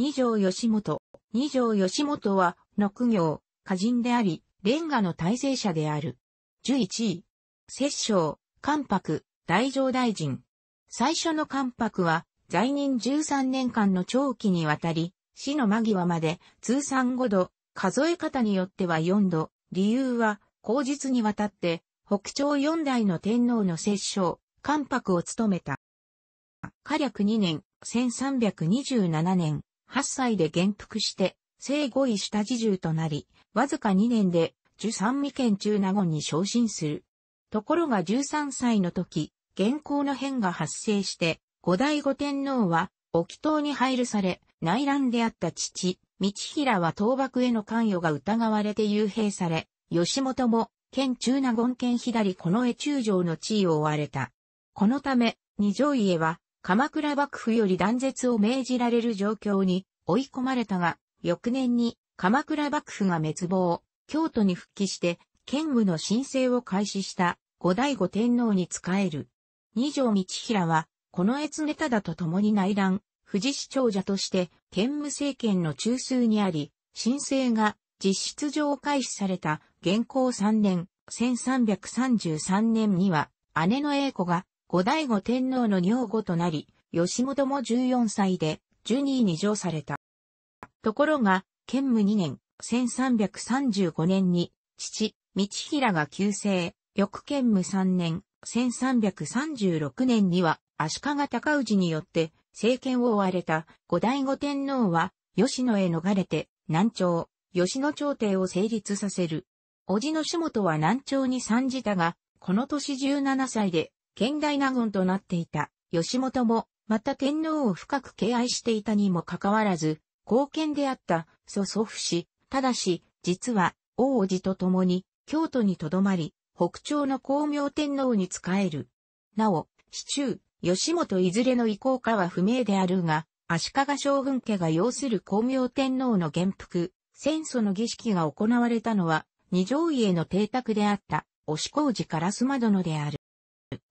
二条義元。二条義元は、の苦行、歌人であり、レンガの大成者である。十一位。摂政、関白、大乗大臣。最初の関白は、在任十三年間の長期にわたり、死の間際まで、通算五度、数え方によっては四度。理由は、後日にわたって、北朝四代の天皇の摂政、関白を務めた。火略二年、1327年、8歳で元服して、聖五位下侍従となり、わずか2年で、十三味県中納言に昇進する。ところが13歳の時、現行の変が発生して、五代五天皇は、沖島に配慮され、内乱であった父、道平は倒幕への関与が疑われて幽閉され、吉本も、県中納言県左この江中将の地位を追われた。このため、二条家は、鎌倉幕府より断絶を命じられる状況に追い込まれたが、翌年に鎌倉幕府が滅亡、京都に復帰して、剣武の申請を開始した後醍醐天皇に仕える。二条道平は、この越ネタだと共に内乱、富士市長者として剣武政権の中枢にあり、申請が実質上開始された現行3年、1333年には、姉の英子が後醍醐天皇の女房となり、吉本も14歳で、ジュニーに上された。ところが、建武2年、1335年に、父、道平が急逝、翌建武3年、1336年には、足利高氏によって、政権を追われた、後醍醐天皇は、吉野へ逃れて、南朝、吉野朝廷を成立させる。叔父の種本は南朝に参じたが、この年17歳で堅大納言となっていた吉本も、また天皇を深く敬愛していたにもかかわらず、貢献であった祖祖父氏、ただし、実は、王子と共に、京都に留まり、北朝の光明天皇に仕える。なお、市中、吉本いずれの意向かは不明であるが、足利将軍家が要する光明天皇の元服、戦争の儀式が行われたのは、二条家の邸宅であった、押し小路烏丸殿である。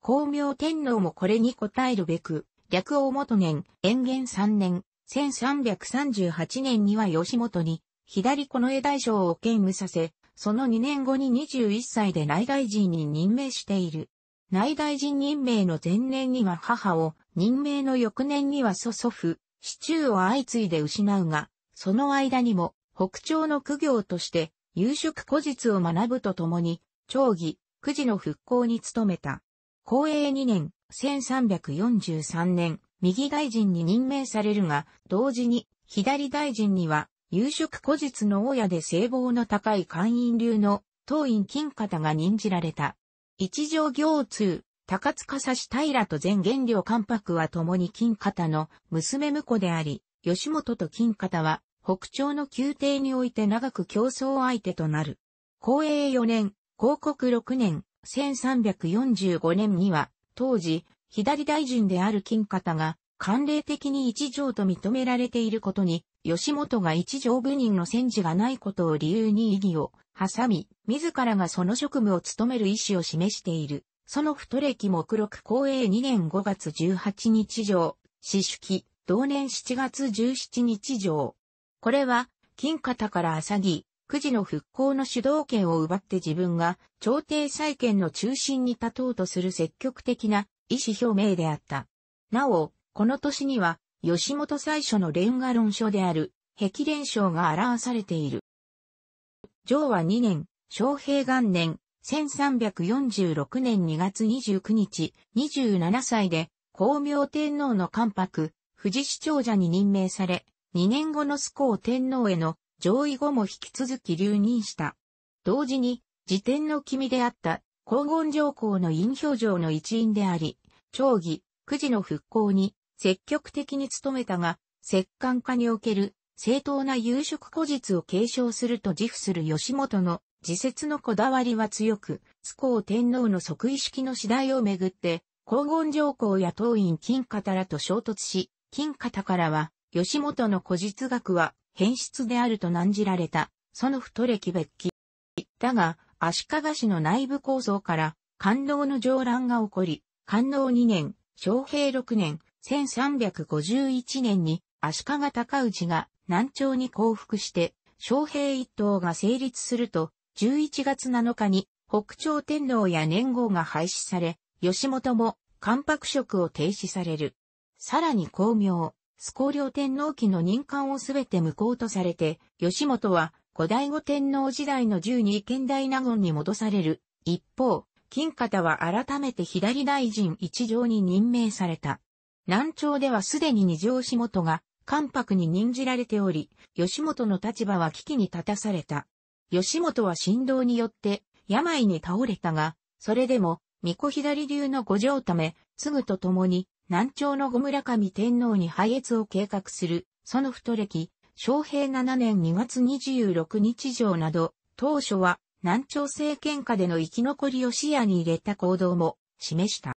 光明天皇もこれに応えるべく、略王元年、延元3年、1338年には吉本に、左近衛大将を兼務させ、その2年後に21歳で内大臣に任命している。内大臣任命の前年には母を、任命の翌年には祖祖父、市中を相次いで失うが、その間にも、北朝の苦行として、夕食古実を学ぶとともに、長義、九時の復興に努めた。公営2年、1343年、右大臣に任命されるが、同時に、左大臣には、夕食古日の大家で聖望の高い官員流の、当院金方が任じられた。一条行通、高塚差し平と前元領関白は共に金方の娘婿であり、吉本と金方は、北朝の宮廷において長く競争相手となる。公営4年、広告6年、1345年には、当時、左大臣である金方が、慣例的に一条と認められていることに、吉本が一条部人の戦時がないことを理由に異議を、挟み、自らがその職務を務める意思を示している。その太歴目録公営2年5月18日上、四式、同年7月17日上。これは、金方から浅木、九時の復興の主導権を奪って自分が朝廷再建の中心に立とうとする積極的な意思表明であった。なお、この年には、吉本最初のレンガ論書である、壁連章が表されている。上和2年、昌平元年、1346年2月29日、27歳で、光明天皇の関白、富士市長者に任命され、2年後の須光天皇への上位後も引き続き留任した。同時に、辞典の君であった、黄金上皇の陰表情の一員であり、長義、九時の復興に積極的に努めたが、摂関化における正当な夕食古実を継承すると自負する吉本の自説のこだわりは強く、津公天皇の即位式の次第をめぐって、黄金上皇や当院金方らと衝突し、金方からは、吉本の古実学は変質であると難じられた、その太歴別記。だが、足利氏の内部構造から、官能の上乱が起こり、官能2年、昌平6年、1351年に足利高氏が南朝に降伏して、昌平一党が成立すると、11月7日に北朝天皇や年号が廃止され、吉本も関白職を停止される。さらに巧妙、スコ領天皇期の任官をすべて無効とされて、吉本は後醍醐天皇時代の十二県大納言に戻される。一方、金方は改めて左大臣一条に任命された。南朝ではすでに二条仕事が関白に任じられており、吉本の立場は危機に立たされた。吉本は振動によって病に倒れたが、それでも、巫女左流の五条ため、継ぐとともに、南朝の後村上天皇に拝謁を計画する、その太暦、昭平7年2月26日上など、当初は南朝政権下での生き残りを視野に入れた行動も示した。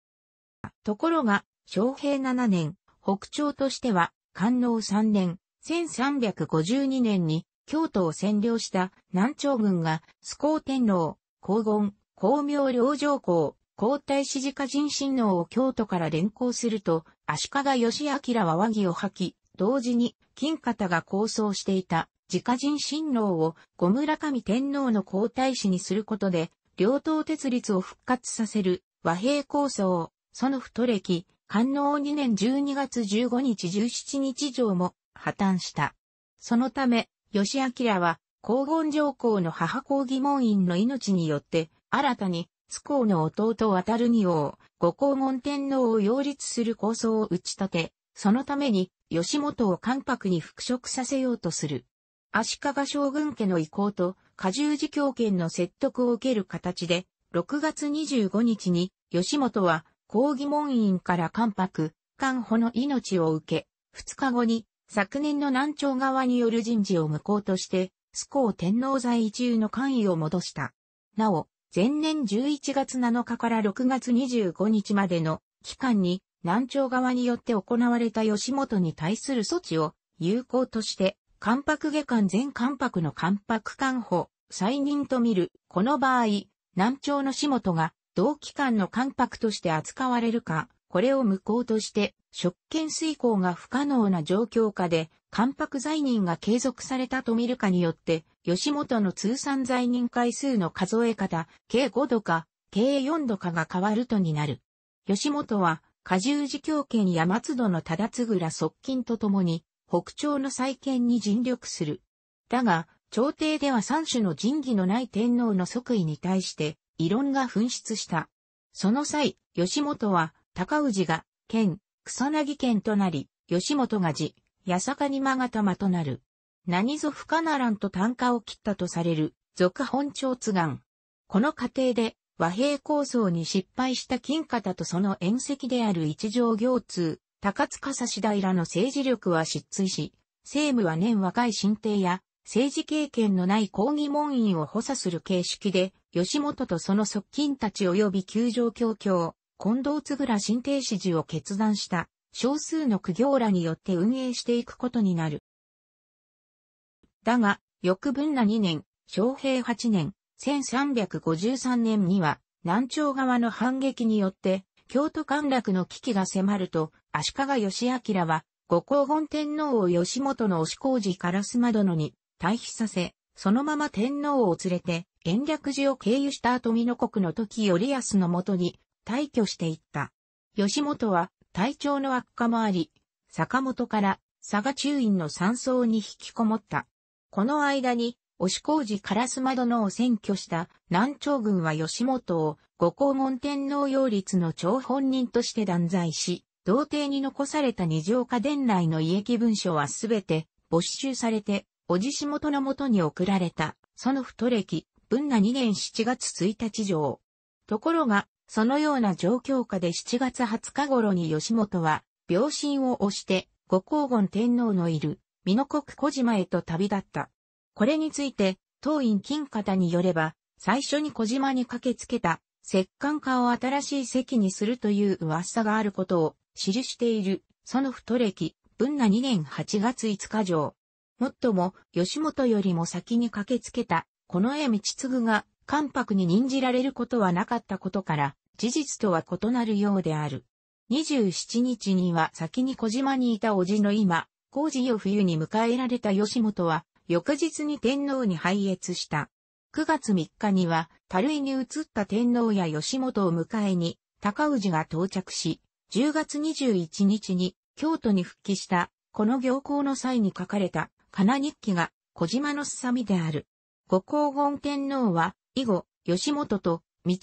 ところが、昭平7年、北朝としては、官能3年、1352年に京都を占領した南朝軍が、スコ天皇、黄金、光明領上皇、皇太子自家人親王を京都から連行すると、足利義明は和議を吐き、同時に、金方が構想していた、自家人親王を小村上天皇の皇太子にすることで、両党鉄立を復活させる和平構想を、その太歴、官能2年12月15日17日上も破綻した。そのため、義明は、黄金上皇の母皇義門院の命によって、新たに津公の弟渡る二王、五公門天皇を擁立する構想を打ち立て、そのために吉本を関白に復職させようとする。足利将軍家の意向と、過重寺教権の説得を受ける形で、6月25日に、吉本は、抗議門院から関白、官保の命を受け、2日後に、昨年の南朝側による人事を無効として、須光天皇在位中の官位を戻した。なお、前年11月7日から6月25日までの期間に南朝側によって行われた吉本に対する措置を有効として、関白下官全関白の関白官補、再任と見る。この場合、南朝の下本が同期間の関白として扱われるか、これを無効として、職権遂行が不可能な状況下で、関白在任が継続されたと見るかによって、吉本の通算在任回数の数え方、計5度か、計4度かが変わるとになる。吉本は、加重寺教権や松戸の忠次ら側近とともに、北朝の再建に尽力する。だが、朝廷では三種の神義のない天皇の即位に対して、異論が噴出した。その際、吉本は、高氏が、県、草薙県となり、吉本が寺、八坂にまがたまとなる。何ぞ不可ならんと単価を切ったとされる、続本調津岩。この過程で、和平構想に失敗した金方とその縁石である一条行通、高塚差し平の政治力は失墜し、政務は年若い新帝や、政治経験のない抗議門員を補佐する形式で、吉本とその側近たち及び球場協教、近藤津倉新帝支持を決断した。少数の苦行らによって運営していくことになる。だが、翌分な2年、昌平8年、1353年には、南朝側の反撃によって、京都陥落の危機が迫ると、足利義明は、後光本天皇を吉本の押工事烏丸殿に退避させ、そのまま天皇を連れて、延暦寺を経由した後美濃国の時頼康のもとに退去していった。義元は体調の悪化もあり、坂本から佐賀中院の山荘に引きこもった。この間に、押工事烏マ殿を占拠した南朝軍は吉本を五皇門天皇擁立の張本人として断罪し、童貞に残された二条家伝来の遺役文書はすべて没収されて、おじしもとのもとに送られた、その太歴、文那2年7月1日上。ところが、そのような状況下で7月20日頃に吉本は、病身を押して、五皇厳天皇のいる、美濃国小島へと旅立った。これについて、当院金方によれば、最初に小島に駆けつけた、石棺家を新しい席にするという噂があることを記している、その太歴、文那2年8月5日上。もっとも、吉本よりも先に駆けつけた、この絵道継が、関白に任じられることはなかったことから、事実とは異なるようである。27日には先に小島にいた叔父の今、工事を冬に迎えられた吉本は、翌日に天皇に拝謁した。9月3日には、たるいに移った天皇や吉本を迎えに、高氏が到着し、10月21日に京都に復帰した、この行行の際に書かれた、金日記が、小島のすさみである。ご黄金天皇は、以後、吉本と、道、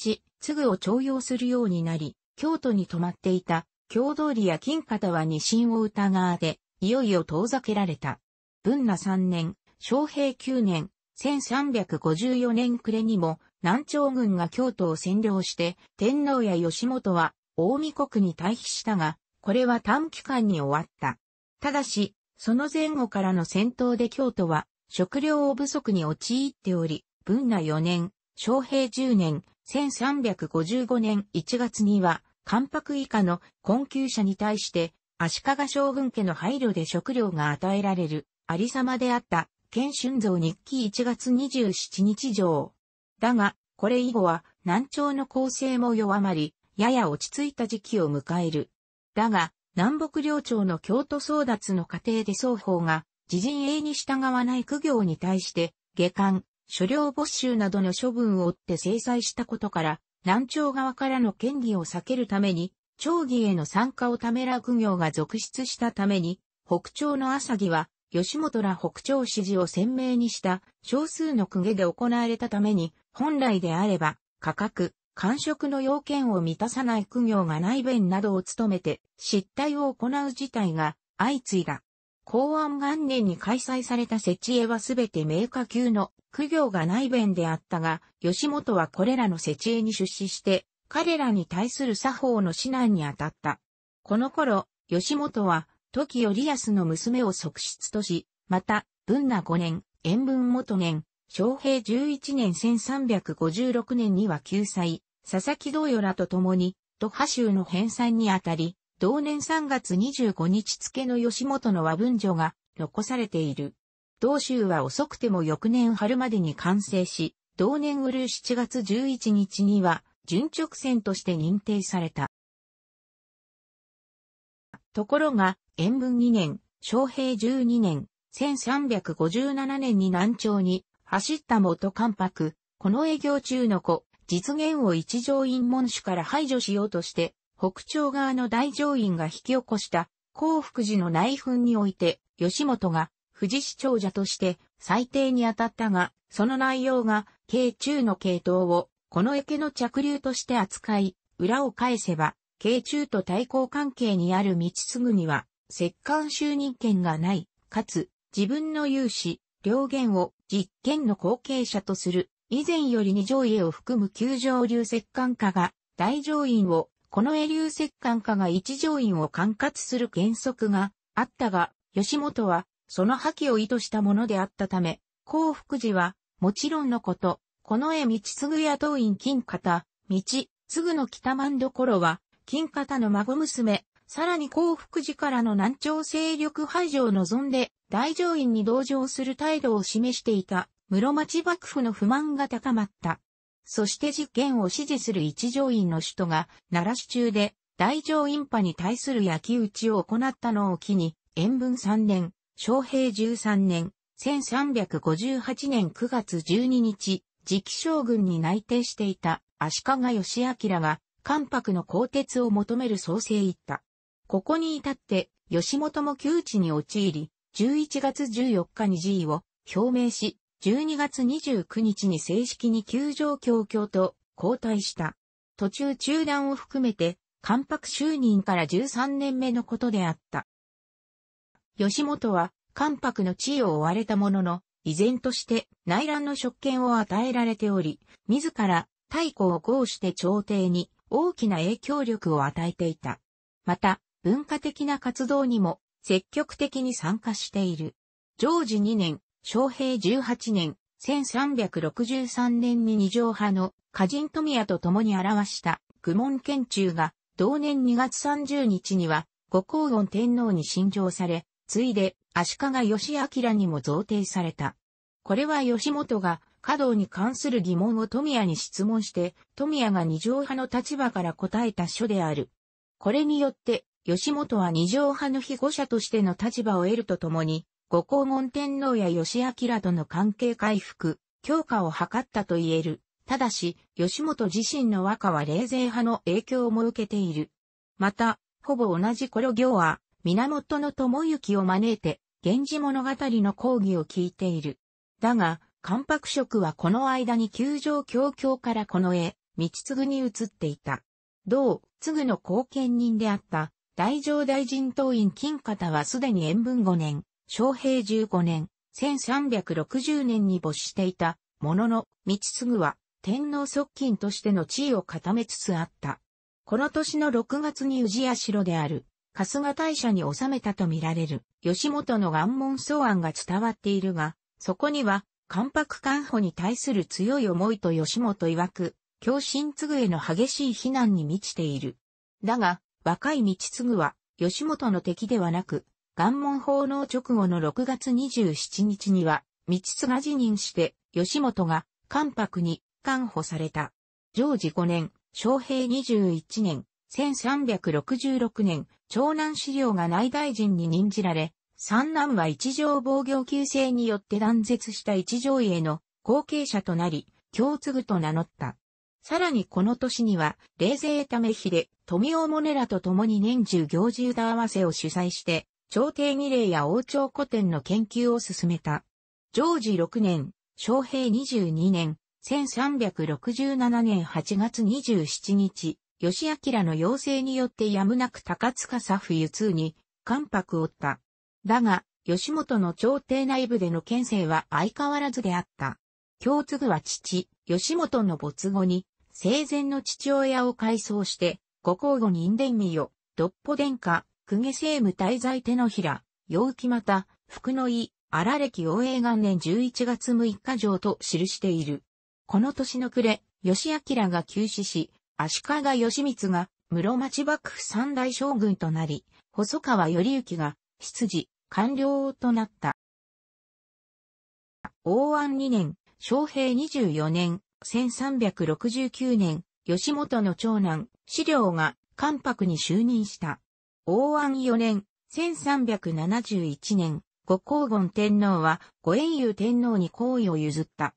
ぐを徴用するようになり、京都に泊まっていた、京通りや金方は二神を疑われ、いよいよ遠ざけられた。文那三年、昌平九年、1354年暮れにも、南朝軍が京都を占領して、天皇や吉本は、大見国に退避したが、これは短期間に終わった。ただし、その前後からの戦闘で京都は、食料を不足に陥っており、文那四年、昌平十年、1355年1月には、関白以下の困窮者に対して、足利将軍家の配慮で食料が与えられる、ありさまであった、県春蔵日記1月27日上。だが、これ以後は、南朝の構成も弱まり、やや落ち着いた時期を迎える。だが、南北領朝の京都争奪の過程で双方が、自陣営に従わない苦行に対して、下官、所領没収などの処分を追って制裁したことから、南朝側からの権利を避けるために、町議への参加をためら苦行が続出したために、北朝の朝議は、吉本ら北朝支持を鮮明にした少数の公家で行われたために、本来であれば、価格、官職の要件を満たさない苦行が内弁などを務めて、失態を行う事態が相次いだ。公安元年に開催された設置絵はすべて名家級の苦行がない弁であったが、吉本はこれらの設置絵に出資して、彼らに対する作法の指南に当たった。この頃、吉本は、時頼康の娘を側室とし、また、文那5年、延文元年、昭平11年1356年には救済、佐々木道与らと共に、都波州の返済にあたり、同年3月25日付の吉本の和文書が残されている。同州は遅くても翌年春までに完成し、同年うる7月11日には、準直線として認定された。ところが、延文2年、昌平12年、1357年に南朝に、走った元関白、この営業中の子、実現を一条院門主から排除しようとして、北朝側の大乗院が引き起こした幸福寺の内紛において、吉本が富士市長者として最低に当たったが、その内容が、慶中の系統を、この池の着流として扱い、裏を返せば、慶中と対抗関係にある道継には、摂関就任権がない、かつ、自分の有志、両言を実験の後継者とする、以前より二条家を含む九条流摂関家が、大乗院をこのエリュー石管下が一乗院を管轄する原則があったが、吉本はその破棄を意図したものであったため、幸福寺は、もちろんのこと、この絵道継や党院金方、道継の北万所は、金方の孫娘、さらに幸福寺からの南朝勢力排除を望んで、大乗院に同情する態度を示していた、室町幕府の不満が高まった。そして事件を支持する一条院の首都が、奈良市中で、大乗院派に対する焼き打ちを行ったのを機に、延文3年、昭平13年、1358年9月12日、次期将軍に内定していた足利義明が、関白の鋼鉄を求める創生一った。ここに至って、吉本も窮地に陥り、11月14日に辞意を表明し、12月29日に正式に球場強強と交代した。途中中断を含めて、関白就任から13年目のことであった。吉本は関白の地位を追われたものの、依然として内乱の職権を与えられており、自ら太鼓を合して朝廷に大きな影響力を与えていた。また、文化的な活動にも積極的に参加している。常時2年、昭平18年、1363年に二条派の歌人富谷と共に表した愚問研中が、同年2月30日には、五光音天皇に信上され、ついで、足利義明にも贈呈された。これは吉本が、華道に関する疑問を富谷に質問して、富谷が二条派の立場から答えた書である。これによって、吉本は二条派の被護者としての立場を得るとともに、後光門天皇や義明との関係回復、強化を図ったと言える。ただし、吉本自身の和歌は冷静派の影響も受けている。また、ほぼ同じ頃行は、源友幸を招いて、源氏物語の講義を聞いている。だが、関白職はこの間に球場教教からこの絵、道継に移っていた。同、継の後見人であった、大乗大臣党員金方はすでに延文5年、昭平15年、1360年に没していた、ものの、道継は、天皇側近としての地位を固めつつあった。この年の6月に宇治屋城である、春日大社に収めたとみられる、吉本の願文草案が伝わっているが、そこには、関白官保に対する強い思いと吉本曰く、京振継への激しい非難に満ちている。だが、若い道継は、吉本の敵ではなく、元門奉納直後の6月27日には、道津が辞任して、吉本が、関白に、官補された。常時5年、昭平21年、1366年、長男資料が内大臣に任じられ、三男は一条防御級制によって断絶した一条家の後継者となり、京継と名乗った。さらにこの年には、冷静為秀、富尾モネらと共に年中行事歌合わせを主催して、朝廷儀礼や王朝古典の研究を進めた。ジョージ6年、昌平22年、1367年8月27日、吉明の要請によってやむなく高塚左冬通に、関白を負った。だが、吉本の朝廷内部での県政は相変わらずであった。京継は父、吉本の没後に、生前の父親を改装して、ご公後に因伝味を、独歩殿下、公家政務滞在手のひら、陽気また、福の井、荒歴王永元年11月6日上と記している。この年の暮れ、吉明が急死し、足利義満が室町幕府三大将軍となり、細川頼之が、執事、官僚となった。王安2年、昌平24年、1369年、吉本の長男、資料が関白に就任した。王安4年、1371年、後皇厳天皇は五縁雄天皇に皇位を譲った。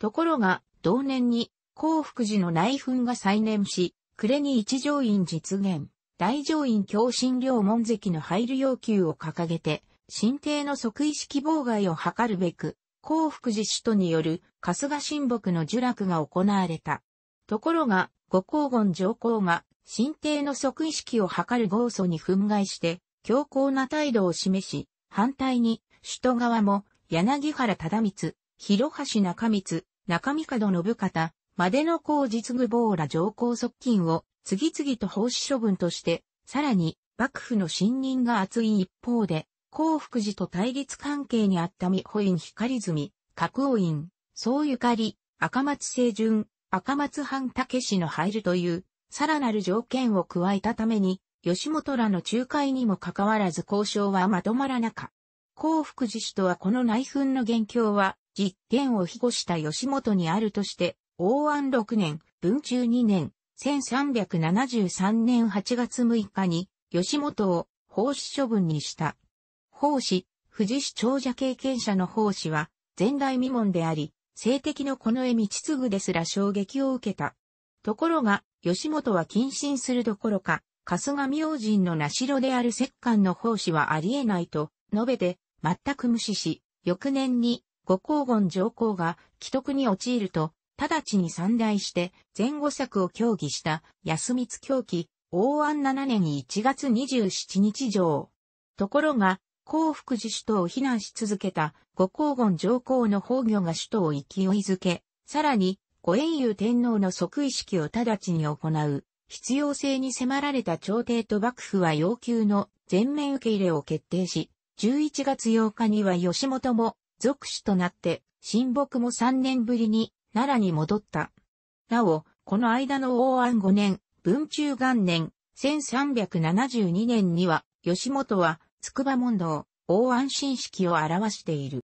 ところが、同年に、幸福寺の内紛が再燃し、暮れに一条院実現、大乗院共振両門跡の配慮要求を掲げて、新帝の即位式妨害を図るべく、幸福寺首都による春日神木の受落が行われた。ところが、後皇厳上皇が新帝の即位式を図る豪祖に憤慨して、強硬な態度を示し、反対に、首都側も、柳原忠光、広橋中光、中三門信方、までの公実具坊ら上皇側近を、次々と奉仕処分として、さらに、幕府の信任が厚い一方で、幸福寺と対立関係にあった美保院光泉、格王院、総ゆかり、赤松清純、赤松藩武氏の入るという、さらなる条件を加えたために、吉本らの仲介にもかかわらず交渉はまとまらなか。幸福寺氏とはこの内紛の元凶は、実験を庇護した吉本にあるとして、応安6年、文中2年、1373年8月6日に、吉本を奉仕処分にした。奉仕、富士市長者経験者の奉仕は、前代未聞であり、性的のこの絵道継ぐですら衝撃を受けた。ところが、吉本は謹慎するどころか、春日明神の名城である摂関の奉仕はありえないと述べて、全く無視し、翌年に五皇言上皇が既得に陥ると、直ちに散大して前後策を協議した安光狂気、王安七年1月27日上。ところが、幸福寺首都を非難し続けた五皇言上皇の崩御が首都を勢いづけ、さらに五円遊天皇の即位式を直ちに行う、必要性に迫られた朝廷と幕府は要求の全面受け入れを決定し、11月8日には吉本も俗主となって、親睦も3年ぶりに奈良に戻った。なお、この間の王安5年、文中元年、1372年には、吉本は、筑波問答、王安新式を表している。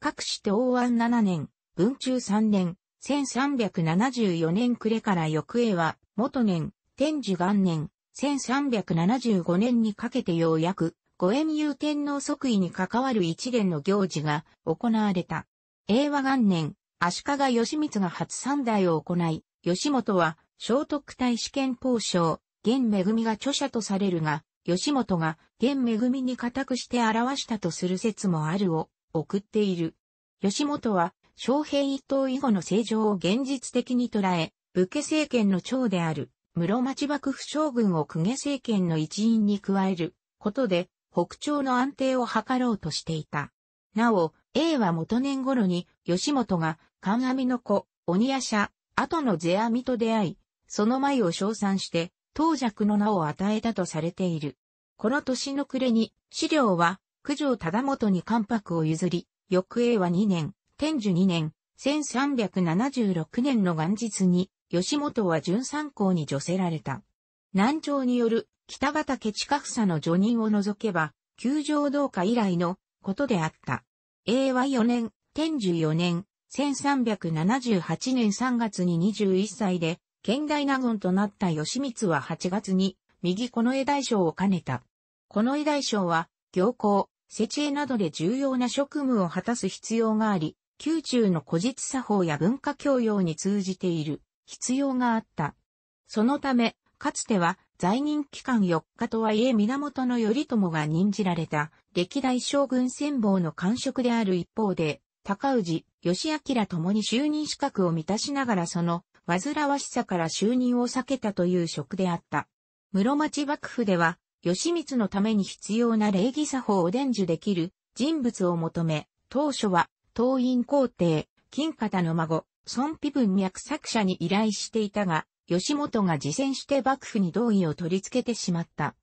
各して王安7年、文中三年、1374年暮れから翌へは、元年、天寿元年、1375年にかけてようやく、五円遊天皇即位に関わる一連の行事が行われた。平和元年、足利義満が初三代を行い、吉本は、聖徳太子憲法省、現恵が著者とされるが、吉本が現恵に固くして表したとする説もあるを送っている。吉本は昌平一党以後の政情を現実的に捉え、武家政権の長である、室町幕府将軍を公家政権の一員に加えることで、北朝の安定を図ろうとしていた。なお、A は元年頃に、吉本が、神阿弥の子、鬼阿舎、後の世阿弥と出会い、その前を称賛して、当弱の名を与えたとされている。この年の暮れに、資料は、九条忠元に関白を譲り、翌永は2年、天寿2年、1376年の元日に、吉本は準三校に除せられた。南朝による北畠近草の除任を除けば、球場同化以来のことであった。英和4年、天寿4年、1378年3月に21歳で、県大納言となった吉光は8月に、右の絵大将を兼ねた。の絵大将は、行幸、設営などで重要な職務を果たす必要があり、宮中の古実作法や文化教養に通じている必要があった。そのため、かつては在任期間4日とはいえ源頼朝が任じられた歴代将軍戦法の官職である一方で、高氏、義明ともに就任資格を満たしながらその煩わしさから就任を避けたという職であった。室町幕府では、義満のために必要な礼儀作法を伝授できる人物を求め、当初は党員皇帝、金方の孫、孫妃文脈作者に依頼していたが、吉本が自戦して幕府に同意を取り付けてしまった。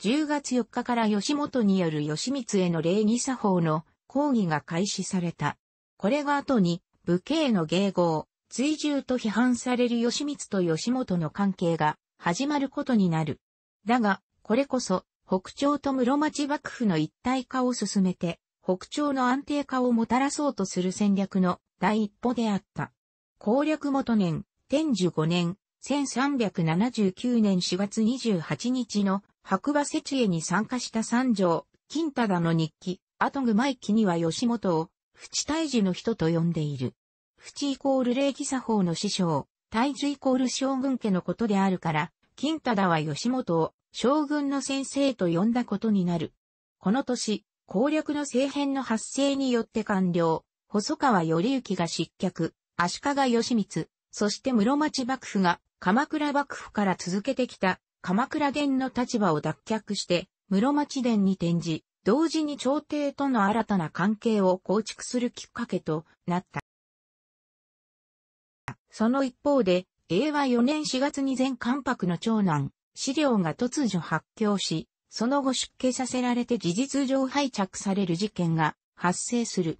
10月4日から吉本による吉光への礼儀作法の講義が開始された。これが後に、武家への迎合、追従と批判される吉光と吉本の関係が始まることになる。だが、これこそ、北朝と室町幕府の一体化を進めて、北朝の安定化をもたらそうとする戦略の第一歩であった。攻略元年、天寿5年、1379年4月28日の白馬節営に参加した三条、金忠の日記、後具前記には吉本を、淵大樹の人と呼んでいる。淵イコール礼儀作法の師匠、大樹イコール将軍家のことであるから、金忠は吉本を将軍の先生と呼んだことになる。この年、攻略の政変の発生によって完了、細川頼之が失脚、足利義満、そして室町幕府が鎌倉幕府から続けてきた鎌倉殿の立場を脱却して室町殿に転じ、同時に朝廷との新たな関係を構築するきっかけとなった。その一方で、令和4年4月に前関白の長男、資料が突如発狂し、その後出家させられて事実上拝着される事件が発生する。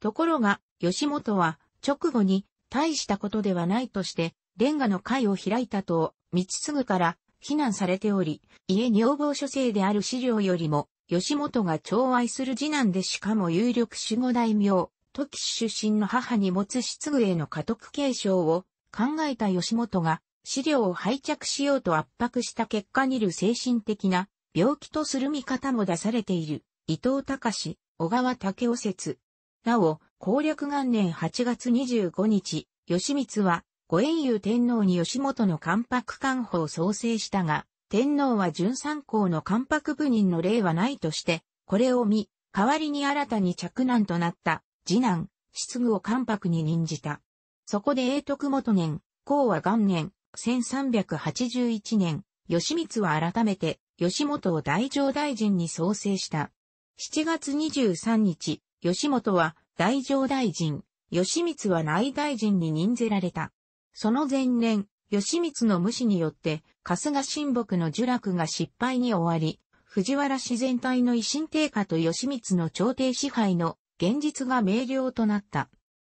ところが、吉本は直後に大したことではないとして、レンガの会を開いたと、道継から非難されており、家女房書生である資料よりも、吉本が寵愛する次男でしかも有力守護大名、時出身の母に持つ失具への家督継承を考えた吉本が資料を拝着しようと圧迫した結果にる精神的な病気とする見方も出されている、伊藤隆、小川武夫説。なお、攻略元年8月25日、義光は、ご縁友天皇に吉本の関白官報を創生したが、天皇は純三公の関白部人の例はないとして、これを見、代わりに新たに着難となった、次男、失具を関白に任じた。そこで永徳元年、公は元年、1381年、義光は改めて、吉本を大乗大臣に創生した。7月23日、吉本は大乗大臣、吉光は内大臣に任ぜられた。その前年、吉光の無視によって、春日神木の呪落が失敗に終わり、藤原氏全体の維新低下と吉光の朝廷支配の現実が明瞭となった。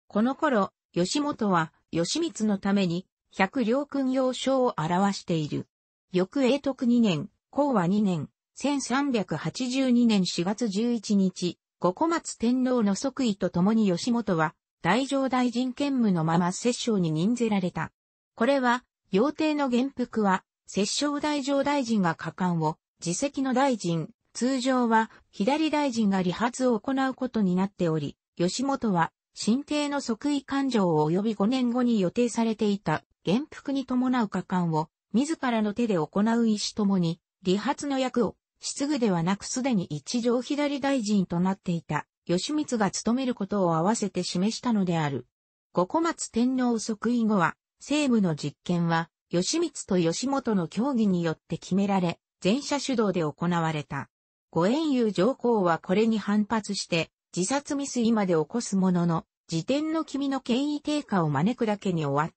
この頃、吉本は吉光のために百両君要賞を表している。翌永徳2年、公は2年、1382年4月11日、五小松天皇の即位とともに吉本は、大乗大臣兼務のまま摂政に任ぜられた。これは、要帝の元服は、摂政大乗大臣が果敢を、自責の大臣、通常は左大臣が理髪を行うことになっており、吉本は新帝の即位勘定を及び5年後に予定されていた元服に伴う加官を自らの手で行う意思ともに理髪の役を、失具ではなくすでに一条左大臣となっていた、義満が務めることを合わせて示したのである。五小松天皇即位後は、政務の実権は、義満と義元の協議によって決められ、全社主導で行われた。五円遊上皇はこれに反発して、自殺未遂まで起こすものの、時点の君の権威低下を招くだけに終わっ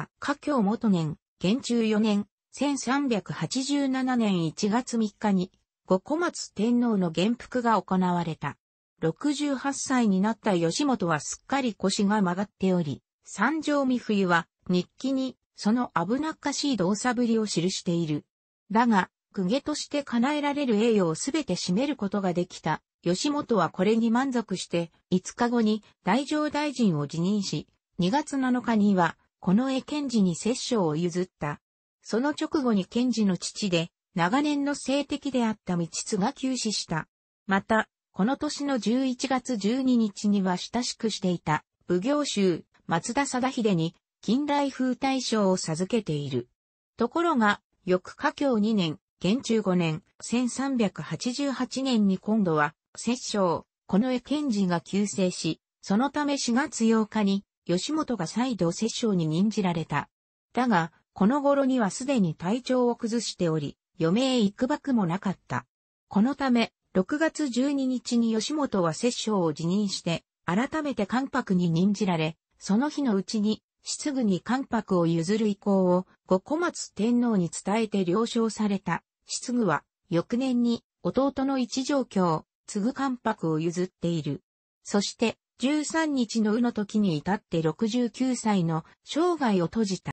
た。家境元年、元中四年、1387年1月3日に、五小松天皇の元服が行われた。68歳になった吉本はすっかり腰が曲がっており、三条三冬は日記にその危なっかしい動作ぶりを記している。だが、公家として叶えられる栄誉をすべて占めることができた。吉本はこれに満足して、5日後に大乗大臣を辞任し、2月7日には、この絵賢治に摂政を譲った。その直後に賢治の父で、長年の性的であった道津が急死した。また、この年の11月12日には親しくしていた、武行衆、松田貞秀に、近代風大賞を授けている。ところが、翌華境2年、現中5年、1388年に今度は、摂政、近絵賢治が急逝し、そのため4月8日に、吉本が再度摂政に任じられた。だが、この頃にはすでに体調を崩しており、余命行くばくもなかった。このため、6月12日に吉本は摂政を辞任して、改めて関白に任じられ、その日のうちに、失具に関白を譲る意向を、五小松天皇に伝えて了承された、失具は、翌年に、弟の一条京、継ぐ関白を譲っている。そして、13日のうの時に至って69歳の生涯を閉じた。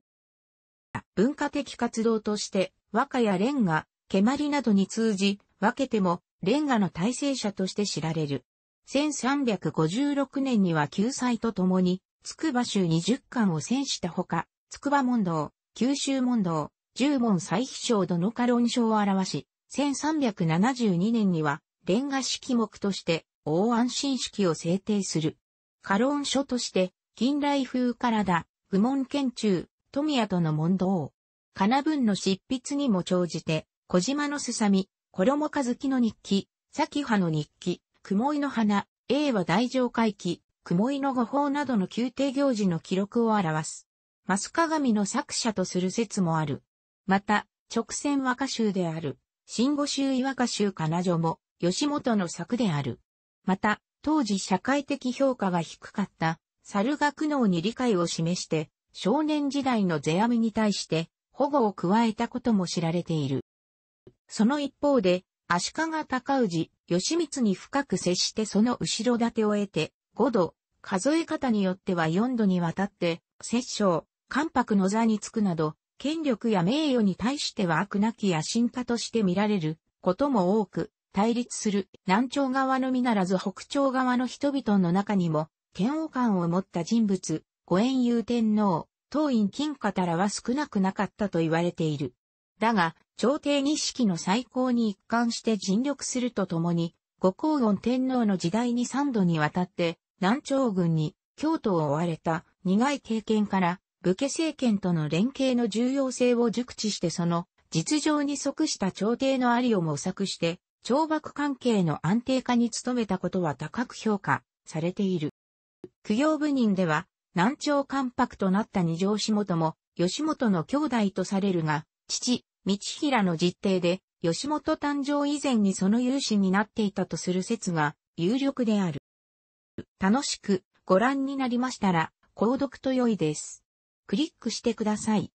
文化的活動として和歌やレンガ、蹴鞠などに通じ、分けてもレンガの体制者として知られる。1356年には救済とともに、筑波州20巻を戦したほか、筑波問答、九州問答、十門再飛章どのか論章を表し、1372年には、レンガ式目として、大安心式を制定する。カロン書として、近代風だ、愚問研中、富谷との問答。かな文の執筆にも長じて、小島のすさみ、衣和樹の日記、咲葉の日記、雲井の花、英は大上回帰、雲井の誤報などの宮廷行事の記録を表す。マス鏡の作者とする説もある。また、直線和歌集である、新語集和歌集かな女も、吉本の作である。また、当時社会的評価が低かった、猿苦能に理解を示して、少年時代の世阿弥に対して保護を加えたことも知られている。その一方で、足利高氏、義満に深く接してその後ろ盾を得て、5度、数え方によっては4度にわたって、摂政、関白の座につくなど、権力や名誉に対しては悪なき野心家として見られることも多く、対立する南朝側のみならず北朝側の人々の中にも、嫌悪感を持った人物、ご縁遊天皇、当院金家たらは少なくなかったと言われている。だが、朝廷日式の最高に一貫して尽力するとともに、ご光音天皇の時代に三度にわたって、南朝軍に京都を追われた苦い経験から、武家政権との連携の重要性を熟知してその実情に即した朝廷のありを模索して、懲罰関係の安定化に努めたことは高く評価されている。供養部人では、南朝関白となった二条下本も、吉本の兄弟とされるが、父、道平の実定で、吉本誕生以前にその有志になっていたとする説が有力である。楽しくご覧になりましたら、購読と良いです。クリックしてください。